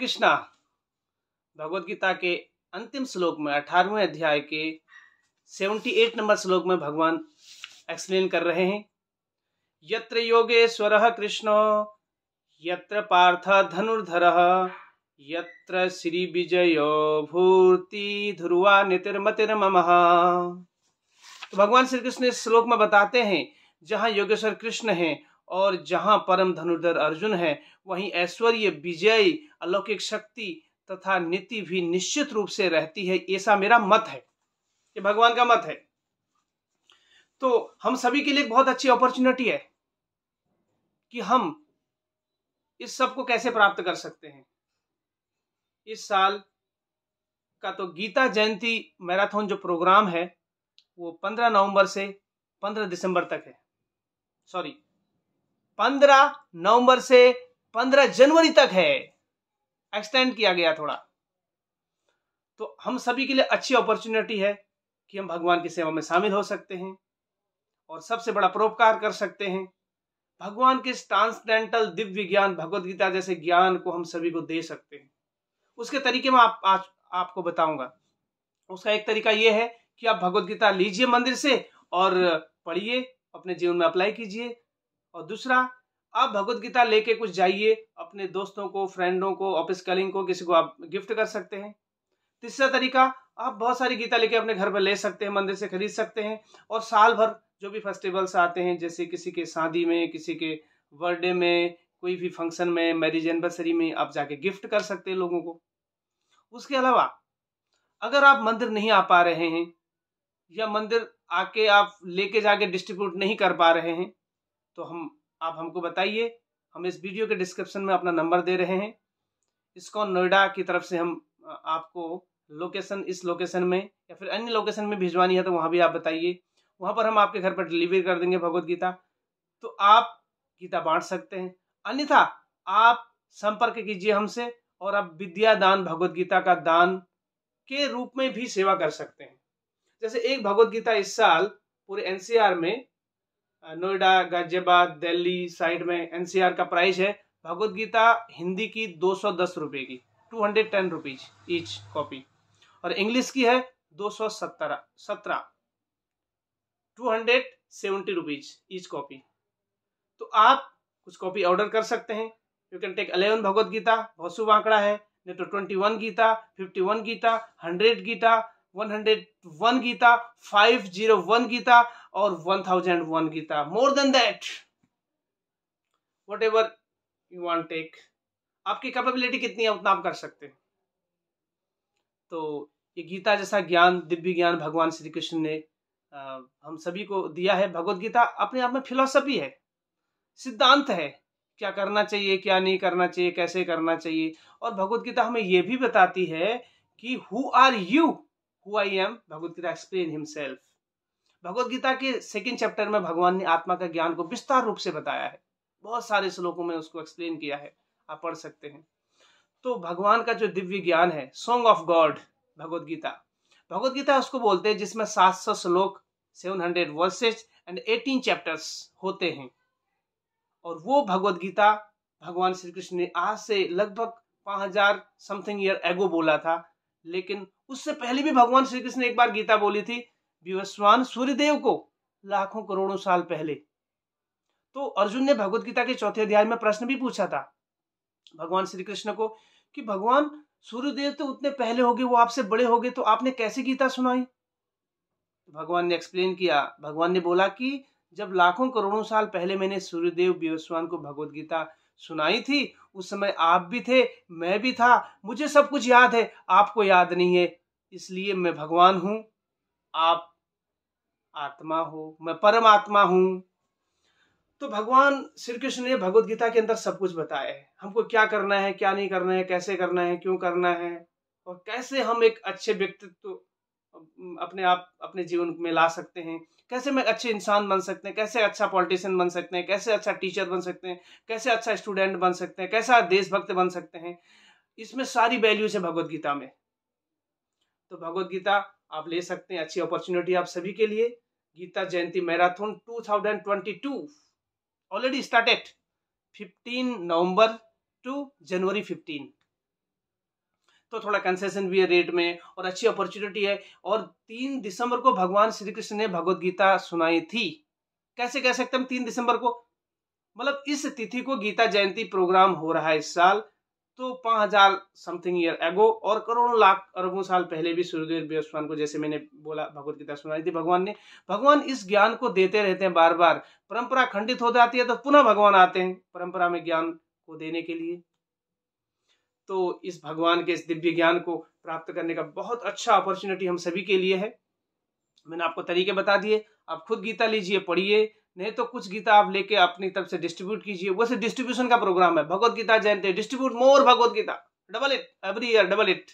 कृष्णा भगवत गीता के अंतिम श्लोक में अठारहवें अध्याय के सेवेंटी एट नंबर श्लोक में भगवान एक्सप्लेन कर रहे हैं यत्र योगेश्वर कृष्ण यत्र पार्थ धनुर्धर यत्र श्री विजयो भूर्ति ध्रुवा नितिर्मतिर्मम तो भगवान श्री कृष्ण इस श्लोक में बताते हैं जहाँ योगेश्वर कृष्ण हैं और जहाँ परम धनुर्धर अर्जुन है वहीं ऐश्वर्य विजय अलौकिक शक्ति तथा नीति भी निश्चित रूप से रहती है ऐसा मेरा मत है ये भगवान का मत है तो हम सभी के लिए बहुत अच्छी अपॉर्चुनिटी है कि हम इस सब को कैसे प्राप्त कर सकते हैं इस साल का तो गीता जयंती मैराथन जो प्रोग्राम है वो 15 नवंबर से 15 दिसंबर तक है सॉरी पंद्रह नवंबर से पंद्रह जनवरी तक है एक्सटेंड किया गया थोड़ा तो हम सभी के लिए अच्छी अपॉर्चुनिटी है कि हम भगवान की सेवा में शामिल हो सकते हैं और सबसे बड़ा परोपकार कर सकते हैं भगवान के ट्रांसडेंटल दिव्य ज्ञान भगवदगीता जैसे ज्ञान को हम सभी को दे सकते हैं उसके तरीके में आप आज आपको बताऊंगा उसका एक तरीका यह है कि आप भगवदगीता लीजिए मंदिर से और पढ़िए अपने जीवन में अप्लाई कीजिए और दूसरा आप भगवत गीता लेके कुछ जाइए अपने दोस्तों को फ्रेंडों को ऑफिस कलिंग को किसी को आप गिफ्ट कर सकते हैं तीसरा तरीका आप बहुत सारी गीता लेके अपने घर पर ले सकते हैं मंदिर से खरीद सकते हैं और साल भर जो भी फेस्टिवल्स आते हैं जैसे किसी के शादी में किसी के बर्थडे में कोई भी फंक्शन में मैरिज एनिवर्सरी में आप जाके गिफ्ट कर सकते हैं लोगों को उसके अलावा अगर आप मंदिर नहीं आ पा रहे हैं या मंदिर आके आप लेके जाके डिस्ट्रीब्यूट नहीं कर पा रहे हैं तो हम आप हमको बताइए हम इस वीडियो के डिस्क्रिप्शन में अपना नंबर दे रहे हैं इसको नोएडा की तरफ से हम आपको लोकेशन इस लोकेशन में या फिर अन्य लोकेशन में भिजवानी है तो वहाँ भी आप बताइए वहाँ पर हम आपके घर पर डिलीवरी कर देंगे भगवत गीता तो आप गीता बांट सकते हैं अन्यथा आप संपर्क कीजिए हमसे और आप विद्या दान भगवत गीता का दान के रूप में भी सेवा कर सकते हैं जैसे एक भगवत गीता इस साल पूरे एनसीआर में नोएडा गाजियाबाद दिल्ली साइड में एनसीआर का प्राइस है भगवत गीता हिंदी की दो सौ दस रुपये की two hundred ten rupees each copy और इंग्लिश की है दो सौ सत्रह सत्रह two hundred seventy rupees each copy तो आप कुछ कॉपी ऑर्डर कर सकते हैं you can take eleven Bhagavad Gita बहुत शुभ आंकड़ा है नहीं तो twenty one Gita fifty one Gita hundred Gita one hundred one Gita five zero one Gita और 1001 more than that whatever you want take आपकी कैपेबिलिटी कितनी है उतना आप कर सकते तो ये गीता जैसा ज्ञान दिव्य ज्ञान भगवान श्री कृष्ण ने आ, हम सभी को दिया है भगवत गीता अपने आप में फिलोसफी है सिद्धांत है क्या करना चाहिए क्या नहीं करना चाहिए कैसे करना चाहिए और भगवत गीता हमें यह भी बताती है कि who are you who I am Bhagavad Gita explain himself Bhagavad Gita के सेकेंड चैप्टर में भगवान ने आत्मा का ज्ञान को विस्तार रूप से बताया है बहुत सारे श्लोकों में उसको एक्सप्लेन किया है आप पढ़ सकते हैं तो भगवान का जो दिव्य ज्ञान है song of God Bhagavad Gita Bhagavad Gita उसको बोलते हैं जिसमें सौ श्लोक hundred verses and eighteen chapters होते हैं और वो भगवत गीता भगवान श्री कृष्ण ने आज से लगभग हजार समथिंग ईयर एगो बोला था लेकिन उससे पहले भी भगवान श्री कृष्ण ने एक बार गीता बोली थी विवस्वान सूर्यदेव को लाखों करोड़ों साल पहले तो अर्जुन ने भगवत गीता के चौथे अध्याय में प्रश्न भी पूछा था भगवान श्री कृष्ण को कि भगवान सूर्यदेव तो उतने पहले हो गए वो आपसे बड़े हो गए तो आपने कैसे गीता सुनाई तो भगवान ने एक्सप्लेन किया भगवान ने बोला कि जब लाखों करोड़ों साल पहले मैंने सूर्यदेव विवस्वान को भगवत गीता सुनाई थी उस समय आप भी थे मैं भी था मुझे सब कुछ याद है आपको याद नहीं है इसलिए मैं भगवान हूं आप आत्मा हो मैं परमात्मा हूं तो भगवान श्री कृष्ण ने भगवत गीता के अंदर सब कुछ बताया है हमको क्या करना है क्या नहीं करना है कैसे करना है क्यों करना है और कैसे हम एक अच्छे व्यक्तित्व अपने आप अपने जीवन में ला सकते हैं कैसे मैं अच्छे इंसान बन सकते हैं कैसे अच्छा पॉलिटिशियन बन सकते हैं कैसे अच्छा टीचर बन सकते हैं कैसे अच्छा स्टूडेंट बन सकते हैं कैसा देशभक्त बन सकते हैं इसमें सारी वैल्यूज है भगवत गीता में तो भगवत गीता आप ले सकते हैं अच्छी अपॉर्चुनिटी आप सभी के लिए Gita Jayanti marathon 2022 already started 15 November to January 15 तो थोड़ा कंसेशन भी है रेट में और अच्छी अपॉर्चुनिटी है और तीन दिसंबर को भगवान श्री कृष्ण ने भगवत गीता सुनाई थी कैसे कह सकते हम तीन दिसंबर को मतलब इस तिथि को गीता जयंती प्रोग्राम हो रहा है इस साल तो पाँच हजार समथिंग ईयर एगो और करोड़ों लाख अरबों साल पहले भी सूर्यदेव व्यवस्थान को जैसे मैंने बोला भगवत गीता सुनाई थी भगवान ने भगवान इस ज्ञान को देते रहते हैं बार बार परंपरा खंडित हो जाती है तो पुनः भगवान आते हैं परंपरा में ज्ञान को देने के लिए तो इस भगवान के इस दिव्य ज्ञान को प्राप्त करने का बहुत अच्छा अपॉर्चुनिटी हम सभी के लिए है मैंने आपको तरीके बता दिए आप खुद गीता लीजिए पढ़िए नहीं तो कुछ गीता आप लेके अपनी तरफ से डिस्ट्रीब्यूट कीजिए वैसे डिस्ट्रीब्यूशन का प्रोग्राम है Bhagavad Gita Jayanti distribute more Bhagavad Gita double it every year double it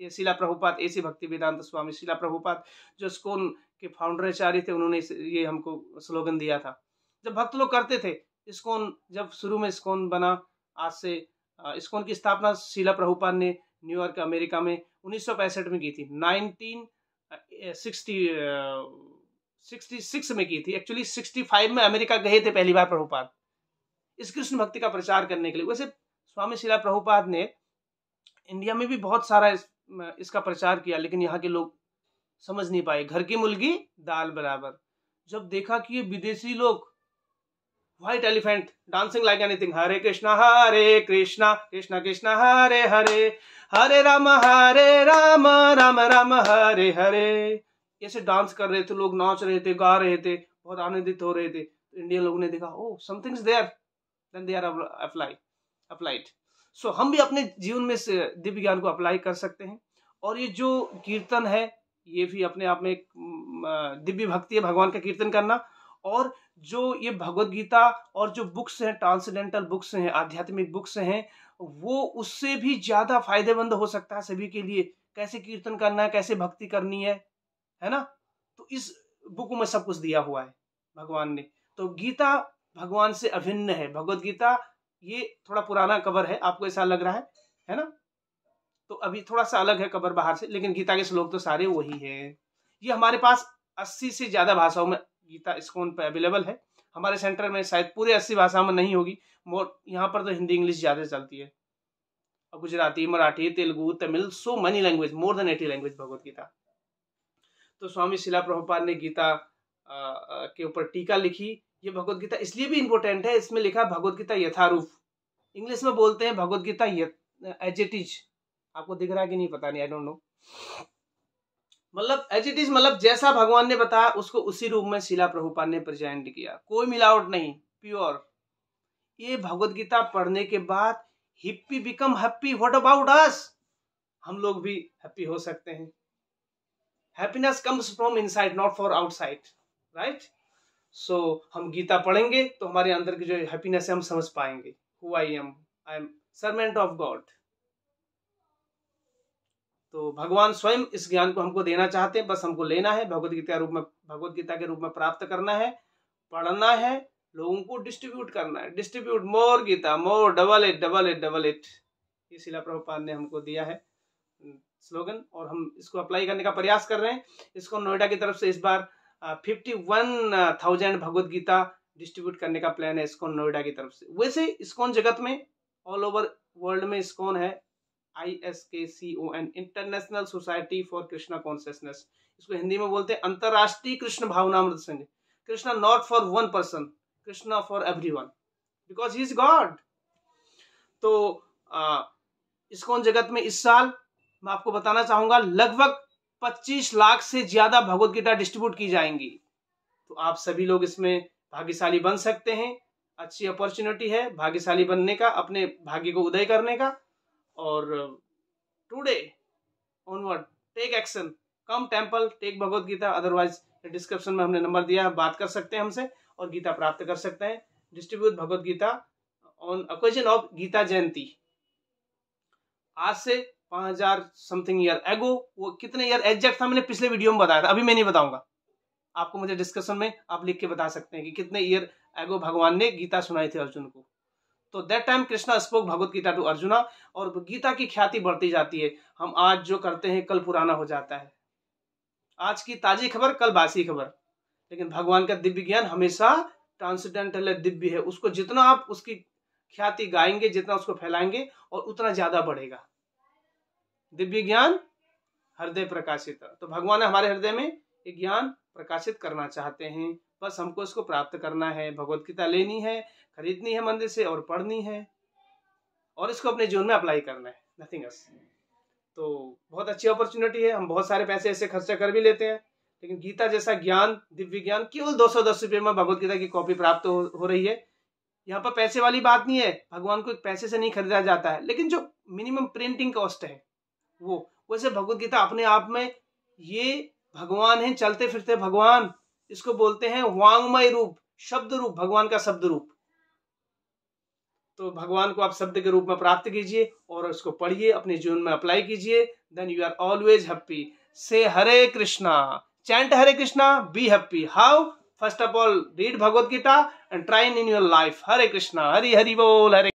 ये शिला प्रभुपात ऐसी भक्ति वेदांत स्वामी शिला प्रभुपात जो स्कोन के फाउंडराचार्य थे उन्होंने ये हमको स्लोगन दिया था जब भक्त लोग करते थे स्कोन जब शुरू में स्कोन बना आज से स्कोन की स्थापना शिला प्रभुपाद ने न्यूयॉर्क अमेरिका में उन्नीस में की थी नाइनटीन सिक्सटी 66 में की थी एक्चुअली 65 में अमेरिका गए थे पहली बार प्रभुपाद इस कृष्ण भक्ति का प्रचार करने के लिए वैसे स्वामी शिला प्रभुपाद ने इंडिया में भी बहुत सारा इस, इसका प्रचार किया लेकिन यहाँ के लोग समझ नहीं पाए घर की मुर्गी दाल बराबर जब देखा कि ये विदेशी लोग white elephant dancing like anything Hare Krishna Hare Krishna Krishna Krishna Hare Hare Hare Ram Hare Ram Ram Ram Hare Hare कैसे डांस कर रहे थे लोग नाच रहे थे गा रहे थे बहुत आनंदित हो रहे थे तो इंडियन लोगों ने देखा oh something is there then they are apply applied so हम भी अपने जीवन में दिव्य ज्ञान को अप्लाई कर सकते हैं और ये जो कीर्तन है ये भी अपने आप में एक दिव्य भक्ति है भगवान का कीर्तन करना और जो ये भगवत गीता और जो बुक्स हैं ट्रांसडेंटल बुक्स हैं आध्यात्मिक बुक्स हैं वो उससे भी ज़्यादा फायदेमंद हो सकता है सभी के लिए कैसे कीर्तन करना है कैसे भक्ति करनी है है ना तो इस बुक में सब कुछ दिया हुआ है भगवान ने तो गीता भगवान से अभिन्न है भगवत गीता ये थोड़ा पुराना कवर है आपको ऐसा लग रहा है है ना तो अभी थोड़ा सा अलग है कवर बाहर से लेकिन गीता के श्लोक तो सारे वही है ये हमारे पास अस्सी से ज्यादा भाषाओं में गीता स्कोन पर अवेलेबल है हमारे सेंटर में शायद पूरे अस्सी भाषाओं में नहीं होगी मोर यहाँ पर तो हिंदी इंग्लिश ज़्यादा चलती है और Gujarati Marathi Telugu Tamil so many language more than eighty language Bhagavad Gita तो स्वामी शिला प्रभुपाल ने गीता के ऊपर टीका लिखी ये भगवत गीता इसलिए भी इम्पोर्टेंट है इसमें लिखा भगवत गीता यथारूप इंग्लिश में बोलते हैं Bhagavad Gita as it is आपको दिख रहा है कि नहीं पता नहीं आई डोंट नो मतलब एज इट इज मतलब जैसा भगवान ने बताया उसको उसी रूप में शिला प्रभुपाल ने प्रेजेंट किया कोई मिलावट नहीं प्योर ये भगवत गीता पढ़ने के बाद hippie become happy what about us हम लोग भी हैप्पी हो सकते हैं happiness comes from inside not for outside right so हम गीता पढ़ेंगे तो हमारे अंदर की जो हैप्पीनेस है हम समझ पाएंगे who I am I am servant of God तो भगवान स्वयं इस ज्ञान को हमको देना चाहते हैं बस हमको लेना है भगवत गीता रूप में भगवत गीता के रूप में प्राप्त करना है पढ़ना है लोगों को डिस्ट्रीब्यूट करना है distribute more Gita more double it double it double it ये शिला प्रभुपाद ने हमको दिया है स्लोगन और हम इसको अप्लाई करने का प्रयास कर रहे हैं इसको नोएडा की तरफ से इस बार fifty one thousand Bhagavad Gita distribute करने का प्लान है इसको नोएडा की तरफ से वैसे इसकोन जगत में ऑल ओवर वर्ल्ड में इसकोन है I S K C O N International Society for Krishna consciousness इसको हिंदी में बोलते हैं अंतर्राष्ट्रीय कृष्ण भावनामृत संघ Krishna not for one person Krishna for everyone because he is God तो इसकोन जगत में इस साल मैं आपको बताना चाहूंगा लगभग 25 लाख से ज्यादा भगवत गीता डिस्ट्रीब्यूट की जाएंगी तो आप सभी लोग इसमें भाग्यशाली बन सकते हैं अच्छी अपॉर्चुनिटी है भाग्यशाली बनने का अपने भाग्य को उदय करने का और today onward take action come temple take Bhagavad Gita otherwise description में हमने नंबर दिया बात कर सकते हैं हमसे और गीता प्राप्त कर सकते हैं distribute Bhagavad Gita on occasion of Gita Jayanti आज से हजार समथिंग ईयर एगो वो कितने ईयर एग्जैक्ट था मैंने पिछले वीडियो में बताया था अभी मैं नहीं बताऊंगा आपको मुझे डिस्कशन में आप लिख के बता सकते हैं कि कितने ईयर एगो भगवान ने गीता सुनाई थी अर्जुन को तो that time Krishna spoke Bhagavad Gita to Arjuna और गीता की ख्याति बढ़ती जाती है हम आज जो करते हैं कल पुराना हो जाता है आज की ताजी खबर कल बासी खबर लेकिन भगवान का दिव्य ज्ञान हमेशा ट्रांसडेंटल है दिव्य है उसको जितना आप उसकी ख्याति गाएंगे जितना उसको फैलाएंगे और उतना ज्यादा बढ़ेगा दिव्य ज्ञान हृदय प्रकाशित तो भगवान हमारे हृदय में ये ज्ञान प्रकाशित करना चाहते हैं बस हमको इसको प्राप्त करना है भगवत गीता लेनी है खरीदनी है मंदिर से और पढ़नी है और इसको अपने जीवन में अप्लाई करना है नथिंग एस तो बहुत अच्छी अपॉर्चुनिटी है हम बहुत सारे पैसे ऐसे खर्चा कर भी लेते हैं लेकिन गीता जैसा ज्ञान दिव्य ज्ञान केवल दो सौ दस रुपये में भगवत गीता की कॉपी प्राप्त हो, हो रही है यहाँ पर पैसे वाली बात नहीं है भगवान को पैसे से नहीं खरीदा जाता है लेकिन जो मिनिमम प्रिंटिंग कॉस्ट है वो वैसे भगवत गीता अपने आप में ये भगवान है चलते फिरते भगवान इसको बोलते हैं वांगमय रूप शब्द रूप भगवान का शब्द रूप तो भगवान को आप शब्द के रूप में प्राप्त कीजिए और उसको पढ़िए अपने जीवन में अप्लाई कीजिए then you are always happy say Hare Krishna chant Hare Krishna be happy how first of all read Bhagavad Gita and trying in your life Hare Krishna Hari Hari बोल हरे